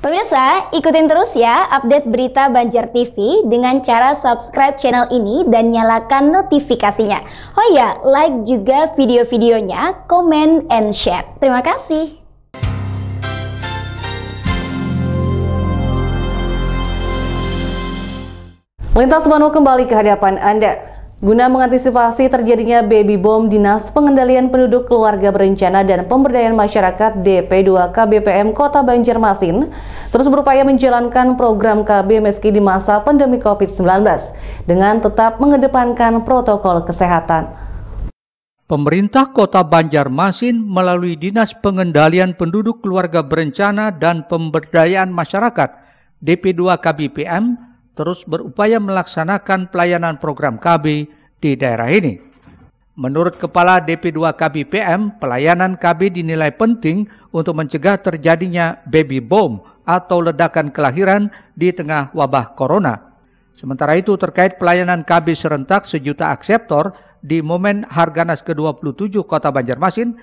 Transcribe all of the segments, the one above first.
Pemirsa, ikutin terus ya update berita Banjar TV dengan cara subscribe channel ini dan nyalakan notifikasinya. Oh ya, like juga video-videonya, comment and share. Terima kasih. Lintas Manu kembali ke hadapan Anda. Guna mengantisipasi terjadinya baby bom, Dinas Pengendalian Penduduk Keluarga Berencana dan Pemberdayaan Masyarakat DP2 KBPM Kota Banjarmasin terus berupaya menjalankan program KB meski di masa pandemi COVID-19 dengan tetap mengedepankan protokol kesehatan. Pemerintah Kota Banjarmasin melalui Dinas Pengendalian Penduduk Keluarga Berencana dan Pemberdayaan Masyarakat DP2 KBPM terus berupaya melaksanakan pelayanan program KB di daerah ini. Menurut Kepala DP2 KB PM, pelayanan KB dinilai penting untuk mencegah terjadinya baby bomb atau ledakan kelahiran di tengah wabah corona. Sementara itu terkait pelayanan KB serentak sejuta akseptor di momen Harganas ke-27 Kota Banjarmasin,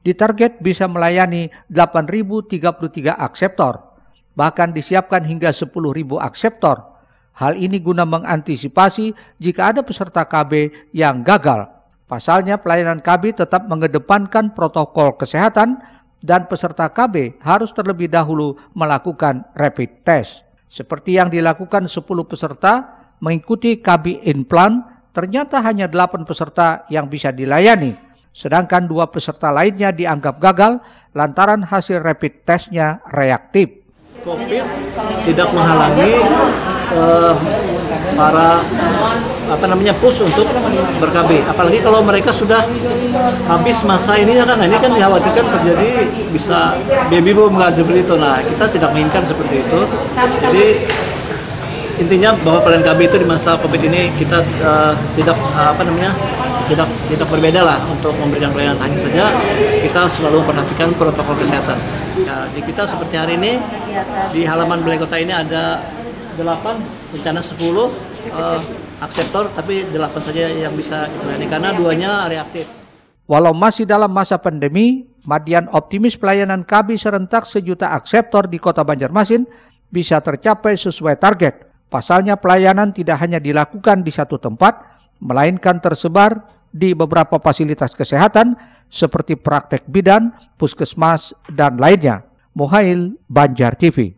ditarget bisa melayani 8.033 akseptor. Bahkan disiapkan hingga 10.000 akseptor. Hal ini guna mengantisipasi jika ada peserta KB yang gagal. Pasalnya pelayanan KB tetap mengedepankan protokol kesehatan dan peserta KB harus terlebih dahulu melakukan rapid test. Seperti yang dilakukan 10 peserta mengikuti KB implant, ternyata hanya 8 peserta yang bisa dilayani. Sedangkan dua peserta lainnya dianggap gagal lantaran hasil rapid testnya reaktif. COVID tidak menghalangi uh, para apa namanya push untuk berkb apalagi kalau mereka sudah habis masa ini kan nah ini kan dikhawatirkan terjadi bisa baby boom kan seperti itu nah kita tidak menginginkan seperti itu jadi intinya bahwa pelayan KB itu di masa covid ini kita uh, tidak uh, apa namanya tidak tidak berbeda lah untuk memberikan pelayanan hanya saja kita selalu memperhatikan protokol kesehatan ya, di kita seperti hari ini di halaman balai kota ini ada 8 rencana 10 uh, eh, akseptor tapi 8 saja yang bisa ditangani karena duanya reaktif. Walau masih dalam masa pandemi, Madian optimis pelayanan KB serentak sejuta akseptor di Kota Banjarmasin bisa tercapai sesuai target. Pasalnya pelayanan tidak hanya dilakukan di satu tempat, melainkan tersebar di beberapa fasilitas kesehatan seperti praktek bidan, puskesmas, dan lainnya. Mohail Banjar TV